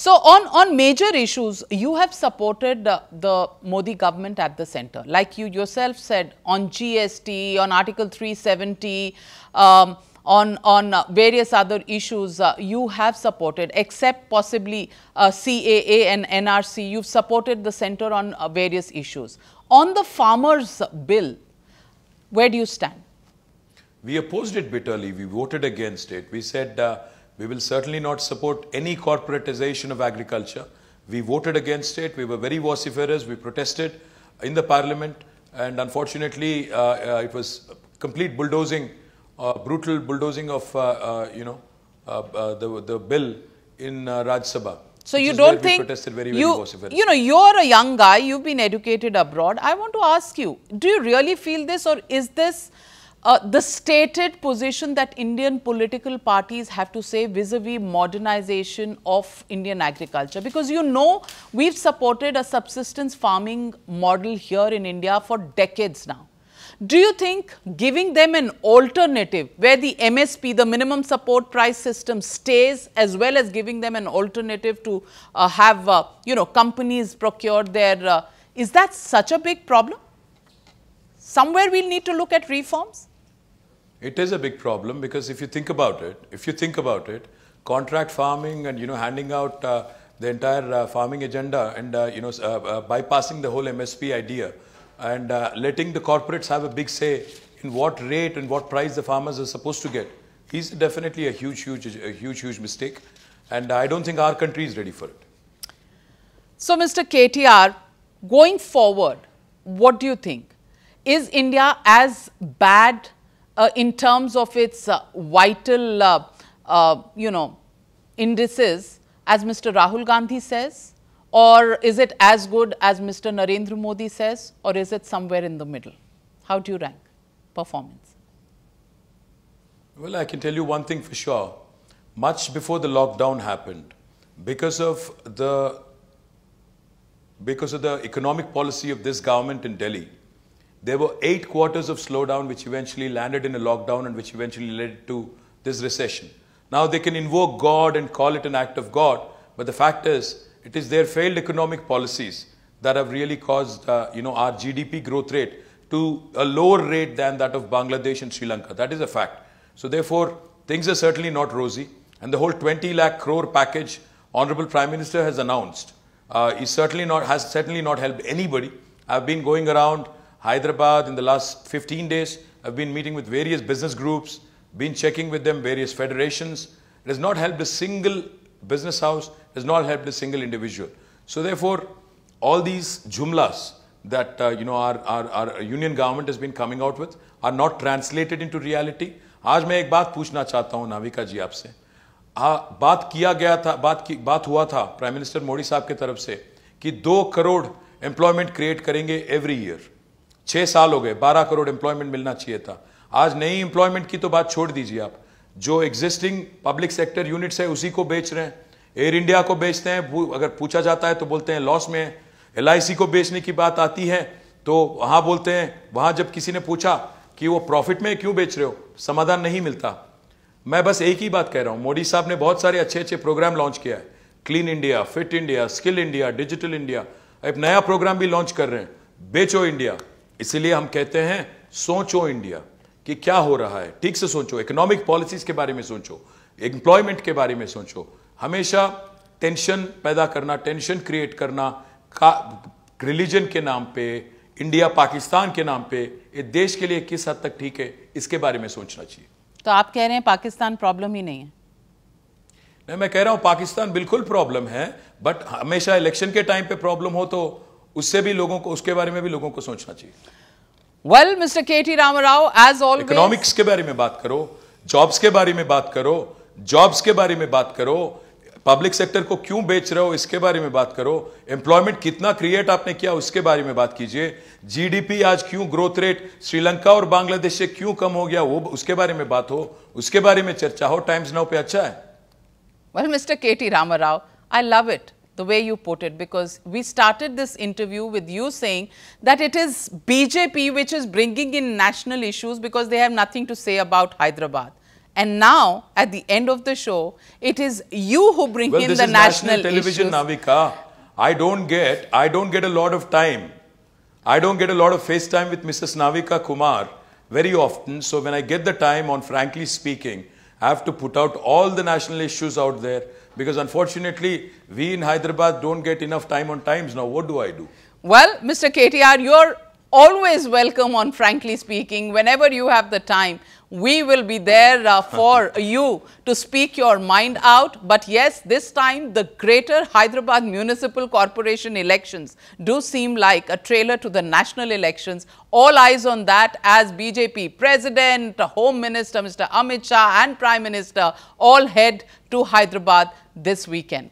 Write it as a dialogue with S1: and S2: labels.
S1: So, on, on major issues, you have supported uh, the Modi government at the center. Like you yourself said, on GST, on Article 370, um, on, on various other issues uh, you have supported, except possibly uh, CAA and NRC, you've supported the center on uh, various issues. On the farmers bill, where do you stand?
S2: We opposed it bitterly. We voted against it. We said uh, we will certainly not support any corporatization of agriculture. We voted against it. We were very vociferous. We protested in the parliament. And unfortunately, uh, uh, it was complete bulldozing, uh, brutal bulldozing of, uh, uh, you know, uh, the, the bill in Raj Sabha. So you don't think very, very you, vociferous. you know,
S1: you're a young guy, you've been educated abroad. I want to ask you, do you really feel this or is this uh, the stated position that Indian political parties have to say vis-a-vis -vis modernization of Indian agriculture because you know we've supported a subsistence farming model here in India for decades now. Do you think giving them an alternative where the MSP, the minimum support price system stays as well as giving them an alternative to uh, have, uh, you know, companies procure their, uh, is that such a big problem? Somewhere we'll need to look at reforms?
S2: It is a big problem because if you think about it, if you think about it, contract farming and you know handing out uh, the entire uh, farming agenda and uh, you know uh, uh, bypassing the whole MSP idea and uh, letting the corporates have a big say in what rate and what price the farmers are supposed to get is definitely a huge, huge, a huge, huge mistake. And I don't think our country is ready for it.
S1: So, Mr. KTR, going forward, what do you think? Is India as bad uh, in terms of its uh, vital, uh, uh you know, indices as Mr. Rahul Gandhi says or is it as good as Mr. Narendra Modi says or is it somewhere in the middle? How do you rank performance?
S2: Well, I can tell you one thing for sure. Much before the lockdown happened, because of the because of the economic policy of this government in Delhi, there were eight quarters of slowdown which eventually landed in a lockdown and which eventually led to this recession. Now they can invoke God and call it an act of God, but the fact is, it is their failed economic policies that have really caused uh, you know, our GDP growth rate to a lower rate than that of Bangladesh and Sri Lanka. That is a fact. So therefore, things are certainly not rosy. And the whole 20 lakh crore package Honorable Prime Minister has announced uh, is certainly not, has certainly not helped anybody. I've been going around Hyderabad in the last 15 days. I've been meeting with various business groups, been checking with them, various federations. It has not helped a single business house, it has not helped a single individual. So therefore, all these jumlas that uh, you know our, our, our union government has been coming out with are not translated into reality. आज मैं एक बात पूछना चाहता हूं नाविका जी आपसे हाँ बात किया गया था बात की बात हुआ था प्राइम मिनिस्टर मोदी साहब की तरफ से कि दो करोड़ एम्प्लॉयमेंट क्रिएट करेंगे एवरी ईयर छः साल हो गए बारह करोड़ एम्प्लॉयमेंट मिलना चाहिए था आज नई एम्प्लॉयमेंट की तो बात छोड़ दीजिए आप जो एग्जिस्टिंग पब्लिक सेक्टर यूनिट्स है उसी को बेच रहे हैं एयर इंडिया को बेचते हैं अगर पूछा जाता है तो बोलते हैं लॉस में एल को बेचने की बात आती है तो वहां बोलते हैं वहां जब किसी ने पूछा कि वो प्रॉफिट में क्यों बेच रहे हो समाधान नहीं मिलता मैं बस एक ही बात कह रहा हूं मोदी साहब ने बहुत सारे अच्छे अच्छे प्रोग्राम लॉन्च किया है clean India fit India skill India digital India एक नया प्रोग्राम भी लॉन्च कर रहे हैं बेचो इंडिया इसीलिए हम कहते हैं सोचो इंडिया कि क्या हो रहा है ठीक से सोचो इकोनॉमिक पॉलिसीज के बारे में सोचो एम्प्लॉयमेंट के बारे में सोचो हमेशा टेंशन पैदा करना टेंशन क्रिएट करना का रिलीजन के नाम पे इंडिया पाकिस्तान के नाम पे ये देश के लिए किस हद तक ठीक है इसके बारे में सोचना चाहिए
S1: तो आप कह रहे हैं पाकिस्तान प्रॉब्लम ही नहीं है
S2: नहीं मैं कह रहा हूं पाकिस्तान बिल्कुल प्रॉब्लम है बट हमेशा इलेक्शन के टाइम पे प्रॉब्लम हो तो उससे भी लोगों को उसके बारे में भी लोगों को सोचना चाहिए
S1: well mister K T Ramarao as all economics
S2: के बारे में बात करो जॉब्स के बारे में बात करो जॉब्स के बारे में बात करो पब्लिक सेक्टर को क्यों बेच रहे हो इसके बारे में बात करो एम्प्लॉयमेंट कितना क्रिएट आपने किया उसके बारे में बात कीजिए जीडीपी आज क्यों ग्रोथ रेट श्रीलंका और बांग्लादेश से क्यों कम हो गया वो उसके बारे में बात हो उसके बारे में चर्चा हो टाइम्स नाउ पे अच्छा है
S1: well mister K T Rao I love it the way you put it because we started this interview with you saying that it is BJP which is bringing in national issues because they have nothing to say about Hyderabad. And now, at the end of the show, it is you who bring well, in the national, national television, issues.
S2: Navika. I don't get, I don't get a lot of time. I don't get a lot of face time with Mrs. Navika Kumar very often. So when I get the time on Frankly Speaking, I have to put out all the national issues out there because unfortunately we in Hyderabad don't get enough time on times now. What do I do?
S1: Well, Mr. KTR, you're always welcome on Frankly Speaking whenever you have the time. We will be there uh, for you to speak your mind out. But yes, this time the greater Hyderabad Municipal Corporation elections do seem like a trailer to the national elections. All eyes on that as BJP President, Home Minister Mr. Amit Shah and Prime Minister all head to Hyderabad this weekend.